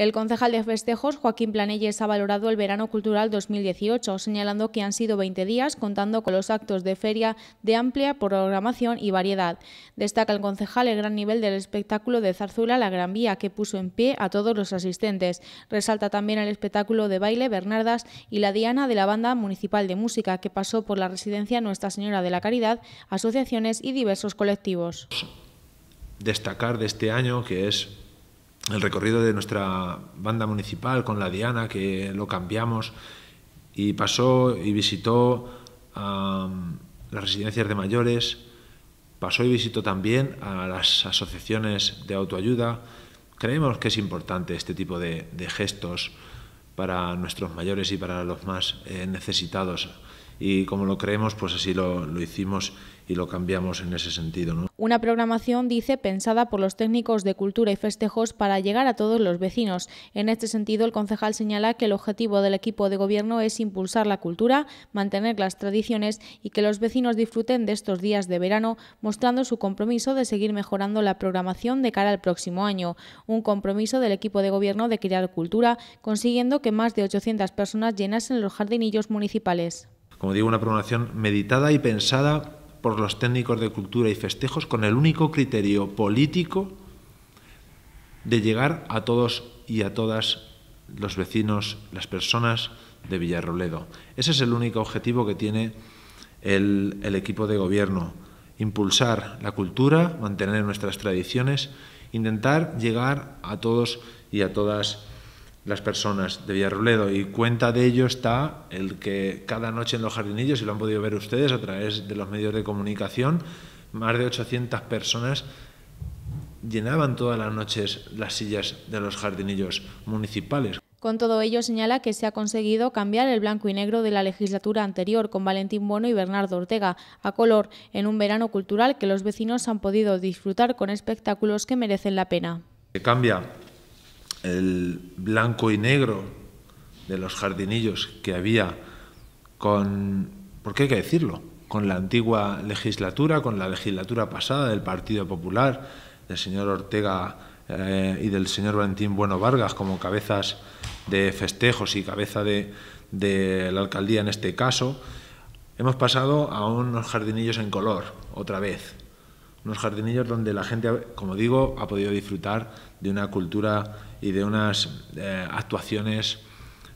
El concejal de festejos, Joaquín Planelles, ha valorado el verano cultural 2018, señalando que han sido 20 días contando con los actos de feria de amplia programación y variedad. Destaca el concejal el gran nivel del espectáculo de Zarzuela La Gran Vía, que puso en pie a todos los asistentes. Resalta también el espectáculo de baile Bernardas y la Diana de la Banda Municipal de Música, que pasó por la residencia Nuestra Señora de la Caridad, asociaciones y diversos colectivos. Destacar de este año que es el recorrido de nuestra banda municipal con la Diana, que lo cambiamos, y pasó y visitó a las residencias de mayores, pasó y visitó también a las asociaciones de autoayuda. Creemos que es importante este tipo de, gestos para nuestros mayores y para los más eh, necesitados y como lo creemos, pues así lo, hicimos y lo cambiamos en ese sentido. Una programación, dice, pensada por los técnicos de cultura y festejos para llegar a todos los vecinos. En este sentido, el concejal señala que el objetivo del equipo de gobierno es impulsar la cultura, mantener las tradiciones y que los vecinos disfruten de estos días de verano, mostrando su compromiso de seguir mejorando la programación de cara al próximo año. Un compromiso del equipo de gobierno de crear cultura, consiguiendo que más de 800 personas llenasen los jardinillos municipales como digo, una programación meditada y pensada por los técnicos de cultura y festejos con el único criterio político de llegar a todos y a todas los vecinos, las personas de Villarroledo. Ese es el único objetivo que tiene el, el equipo de gobierno, impulsar la cultura, mantener nuestras tradiciones, intentar llegar a todos y a todas las personas de Villarrobledo y cuenta de ello está el que cada noche en los jardinillos, y lo han podido ver ustedes a través de los medios de comunicación, más de 800 personas llenaban todas las noches las sillas de los jardinillos municipales. Con todo ello, señala que se ha conseguido cambiar el blanco y negro de la legislatura anterior con Valentín Bono y Bernardo Ortega a color en un verano cultural que los vecinos han podido disfrutar con espectáculos que merecen la pena. Se cambia el blanco y negro de los jardinillos que había con, porque hay que decirlo, con la antigua legislatura, con la legislatura pasada del Partido Popular, del señor Ortega eh, y del señor Valentín Bueno Vargas como cabezas de festejos y cabeza de, de la alcaldía en este caso, hemos pasado a unos jardinillos en color, otra vez, unos jardinillos donde la gente, como digo, ha podido disfrutar de una cultura y de unas eh, actuaciones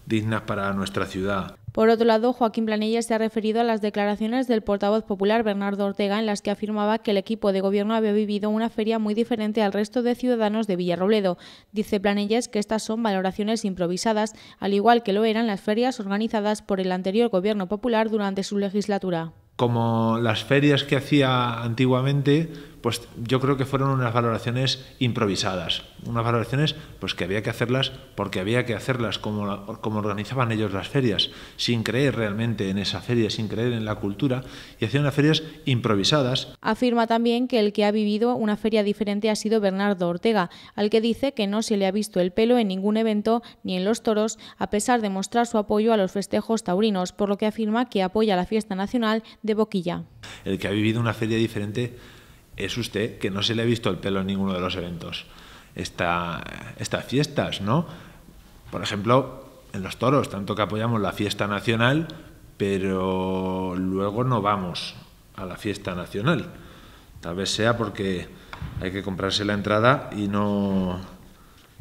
dignas para nuestra ciudad. Por otro lado, Joaquín Planella se ha referido a las declaraciones del portavoz popular Bernardo Ortega en las que afirmaba que el equipo de gobierno había vivido una feria muy diferente al resto de ciudadanos de Villarrobledo. Dice Planillas que estas son valoraciones improvisadas, al igual que lo eran las ferias organizadas por el anterior gobierno popular durante su legislatura como las ferias que hacía antiguamente, pues yo creo que fueron unas valoraciones improvisadas, unas valoraciones pues que había que hacerlas porque había que hacerlas como, como organizaban ellos las ferias, sin creer realmente en esa feria, sin creer en la cultura, y hacían las ferias improvisadas. Afirma también que el que ha vivido una feria diferente ha sido Bernardo Ortega, al que dice que no se le ha visto el pelo en ningún evento ni en los toros, a pesar de mostrar su apoyo a los festejos taurinos, por lo que afirma que apoya la fiesta nacional de Boquilla. El que ha vivido una feria diferente es usted que no se le ha visto el pelo en ninguno de los eventos. estas fiestas, ¿no? Por ejemplo, en los toros, tanto que apoyamos la fiesta nacional, pero luego no vamos a la fiesta nacional. Tal vez sea porque hay que comprarse la entrada y no,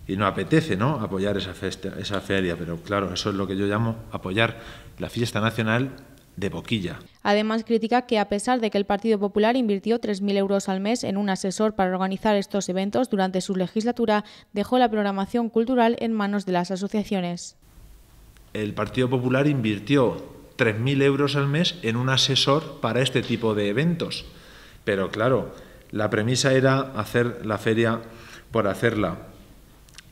y no apetece ¿no? apoyar esa, fiesta esa feria, pero claro, eso es lo que yo llamo apoyar la fiesta nacional de boquilla. Además, critica que a pesar de que el Partido Popular invirtió 3.000 euros al mes en un asesor para organizar estos eventos durante su legislatura, dejó la programación cultural en manos de las asociaciones. El Partido Popular invirtió 3.000 euros al mes en un asesor para este tipo de eventos. Pero claro, la premisa era hacer la feria por hacerla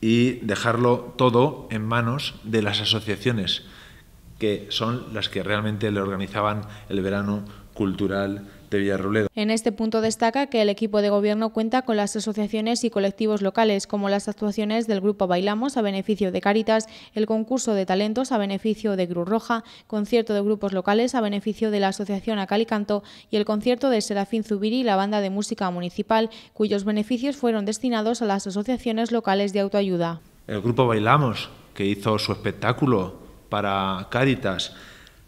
y dejarlo todo en manos de las asociaciones que son las que realmente le organizaban el verano cultural de Villarrobledo. En este punto destaca que el equipo de gobierno cuenta con las asociaciones y colectivos locales, como las actuaciones del Grupo Bailamos a beneficio de Cáritas, el concurso de talentos a beneficio de Cruz Roja, concierto de grupos locales a beneficio de la Asociación Acalicanto... y el concierto de Serafín Zubiri y la banda de música municipal, cuyos beneficios fueron destinados a las asociaciones locales de autoayuda. El Grupo Bailamos, que hizo su espectáculo para Cáritas,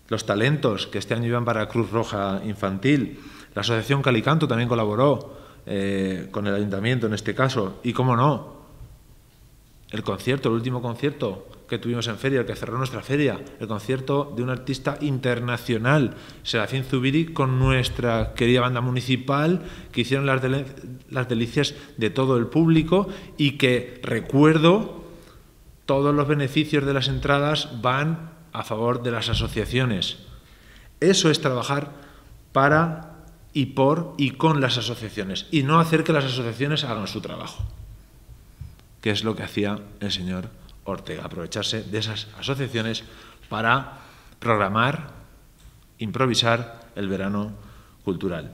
los talentos que este año iban para Cruz Roja Infantil, la Asociación Calicanto también colaboró eh, con el ayuntamiento en este caso, y cómo no, el concierto, el último concierto que tuvimos en feria, el que cerró nuestra feria, el concierto de un artista internacional, Serafín Zubiri, con nuestra querida banda municipal, que hicieron las delicias de todo el público y que recuerdo todos los beneficios de las entradas van a favor de las asociaciones. Eso es trabajar para y por y con las asociaciones y no hacer que las asociaciones hagan su trabajo, que es lo que hacía el señor Ortega, aprovecharse de esas asociaciones para programar, improvisar el verano cultural.